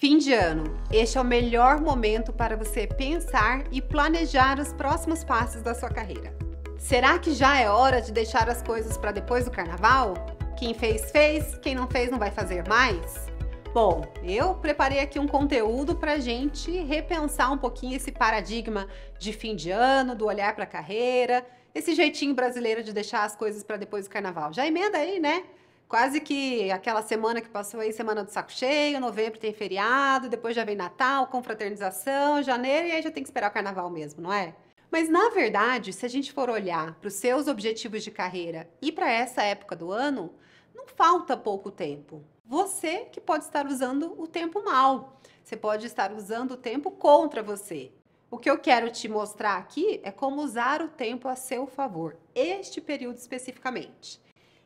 Fim de ano. Este é o melhor momento para você pensar e planejar os próximos passos da sua carreira. Será que já é hora de deixar as coisas para depois do carnaval? Quem fez, fez, quem não fez, não vai fazer mais? Bom, eu preparei aqui um conteúdo para gente repensar um pouquinho esse paradigma de fim de ano, do olhar para a carreira, esse jeitinho brasileiro de deixar as coisas para depois do carnaval. Já emenda aí, né? quase que aquela semana que passou aí, semana do saco cheio, novembro tem feriado, depois já vem Natal, confraternização, janeiro, e aí já tem que esperar o carnaval mesmo, não é? Mas na verdade, se a gente for olhar para os seus objetivos de carreira e para essa época do ano, não falta pouco tempo. Você que pode estar usando o tempo mal, você pode estar usando o tempo contra você. O que eu quero te mostrar aqui é como usar o tempo a seu favor, este período especificamente.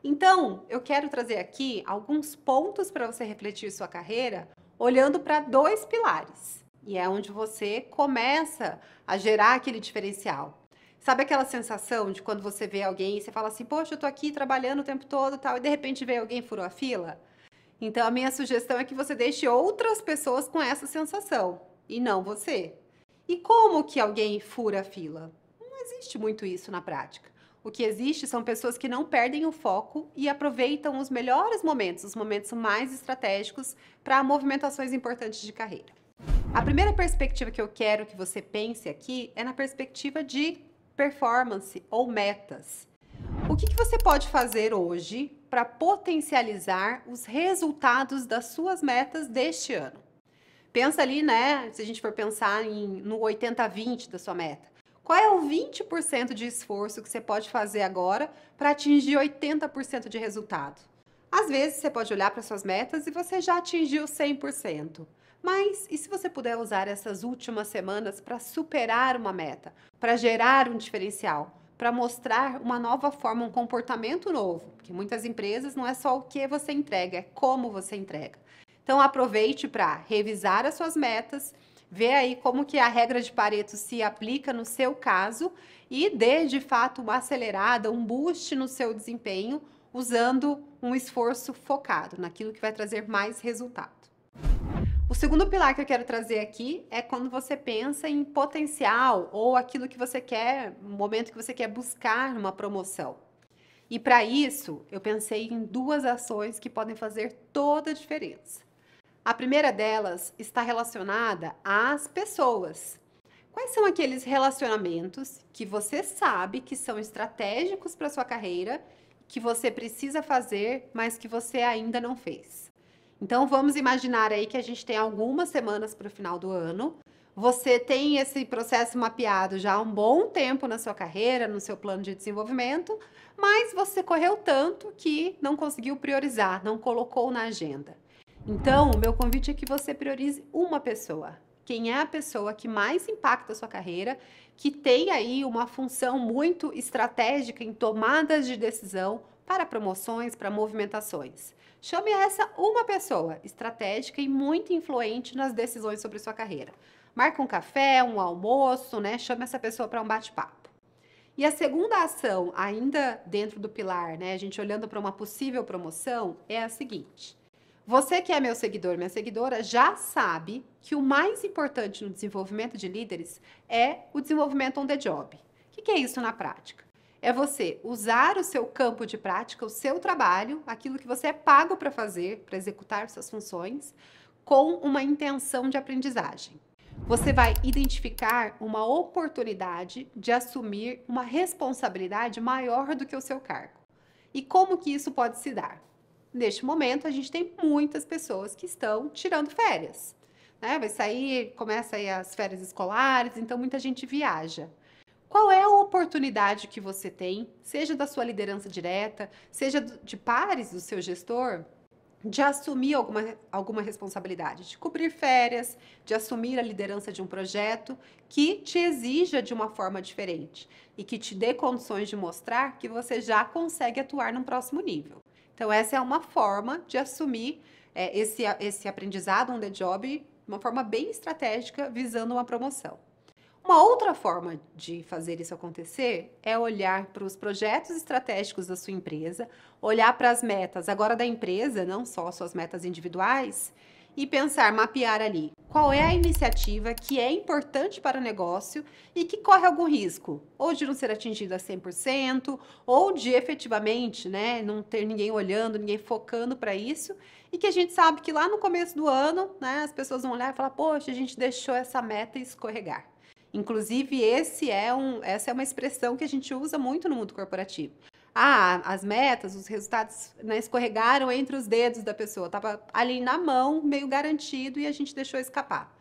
Então, eu quero trazer aqui alguns pontos para você refletir sua carreira olhando para dois pilares. E é onde você começa a gerar aquele diferencial. Sabe aquela sensação de quando você vê alguém e você fala assim, poxa, eu tô aqui trabalhando o tempo todo tal, e de repente vê alguém furou a fila? Então, a minha sugestão é que você deixe outras pessoas com essa sensação e não você. E como que alguém fura a fila? Não existe muito isso na prática. O que existe são pessoas que não perdem o foco e aproveitam os melhores momentos, os momentos mais estratégicos, para movimentações importantes de carreira. A primeira perspectiva que eu quero que você pense aqui é na perspectiva de performance ou metas. O que, que você pode fazer hoje para potencializar os resultados das suas metas deste ano? Pensa ali, né? Se a gente for pensar em, no 80-20 da sua meta. Qual é o 20% de esforço que você pode fazer agora para atingir 80% de resultado? Às vezes você pode olhar para suas metas e você já atingiu 100%. Mas e se você puder usar essas últimas semanas para superar uma meta, para gerar um diferencial, para mostrar uma nova forma, um comportamento novo? Porque muitas empresas não é só o que você entrega, é como você entrega. Então aproveite para revisar as suas metas Vê aí como que a regra de Pareto se aplica no seu caso e dê de fato uma acelerada, um boost no seu desempenho usando um esforço focado naquilo que vai trazer mais resultado. O segundo pilar que eu quero trazer aqui é quando você pensa em potencial ou aquilo que você quer, o momento que você quer buscar uma promoção. E para isso, eu pensei em duas ações que podem fazer toda a diferença. A primeira delas está relacionada às pessoas. Quais são aqueles relacionamentos que você sabe que são estratégicos para sua carreira, que você precisa fazer, mas que você ainda não fez? Então vamos imaginar aí que a gente tem algumas semanas para o final do ano. Você tem esse processo mapeado já há um bom tempo na sua carreira, no seu plano de desenvolvimento, mas você correu tanto que não conseguiu priorizar, não colocou na agenda. Então, o meu convite é que você priorize uma pessoa. Quem é a pessoa que mais impacta a sua carreira, que tem aí uma função muito estratégica em tomadas de decisão para promoções, para movimentações. Chame essa uma pessoa estratégica e muito influente nas decisões sobre sua carreira. Marque um café, um almoço, né? Chame essa pessoa para um bate-papo. E a segunda ação, ainda dentro do pilar, né, a gente olhando para uma possível promoção, é a seguinte: você que é meu seguidor, minha seguidora, já sabe que o mais importante no desenvolvimento de líderes é o desenvolvimento on the job. O que é isso na prática? É você usar o seu campo de prática, o seu trabalho, aquilo que você é pago para fazer, para executar suas funções, com uma intenção de aprendizagem. Você vai identificar uma oportunidade de assumir uma responsabilidade maior do que o seu cargo. E como que isso pode se dar? neste momento, a gente tem muitas pessoas que estão tirando férias. Né? Vai sair, começa aí as férias escolares, então muita gente viaja. Qual é a oportunidade que você tem, seja da sua liderança direta, seja de pares do seu gestor, de assumir alguma, alguma responsabilidade, de cobrir férias, de assumir a liderança de um projeto que te exija de uma forma diferente e que te dê condições de mostrar que você já consegue atuar num próximo nível. Então, essa é uma forma de assumir é, esse, esse aprendizado on the job de uma forma bem estratégica, visando uma promoção. Uma outra forma de fazer isso acontecer é olhar para os projetos estratégicos da sua empresa, olhar para as metas agora da empresa, não só suas metas individuais, e pensar, mapear ali qual é a iniciativa que é importante para o negócio e que corre algum risco, ou de não ser atingida a 100%, ou de efetivamente né, não ter ninguém olhando, ninguém focando para isso, e que a gente sabe que lá no começo do ano né, as pessoas vão olhar e falar, poxa, a gente deixou essa meta escorregar. Inclusive, esse é um, essa é uma expressão que a gente usa muito no mundo corporativo ah, as metas, os resultados né, escorregaram entre os dedos da pessoa, estava ali na mão, meio garantido, e a gente deixou escapar.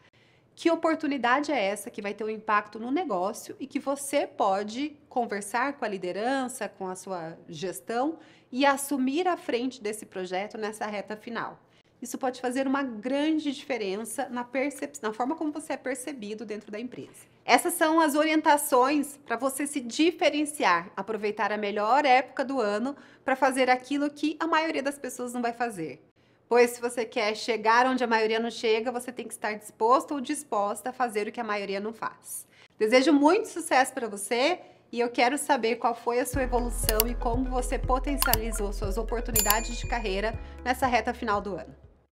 Que oportunidade é essa que vai ter um impacto no negócio e que você pode conversar com a liderança, com a sua gestão e assumir a frente desse projeto nessa reta final? Isso pode fazer uma grande diferença na, percep... na forma como você é percebido dentro da empresa. Essas são as orientações para você se diferenciar, aproveitar a melhor época do ano para fazer aquilo que a maioria das pessoas não vai fazer. Pois se você quer chegar onde a maioria não chega, você tem que estar disposto ou disposta a fazer o que a maioria não faz. Desejo muito sucesso para você e eu quero saber qual foi a sua evolução e como você potencializou suas oportunidades de carreira nessa reta final do ano.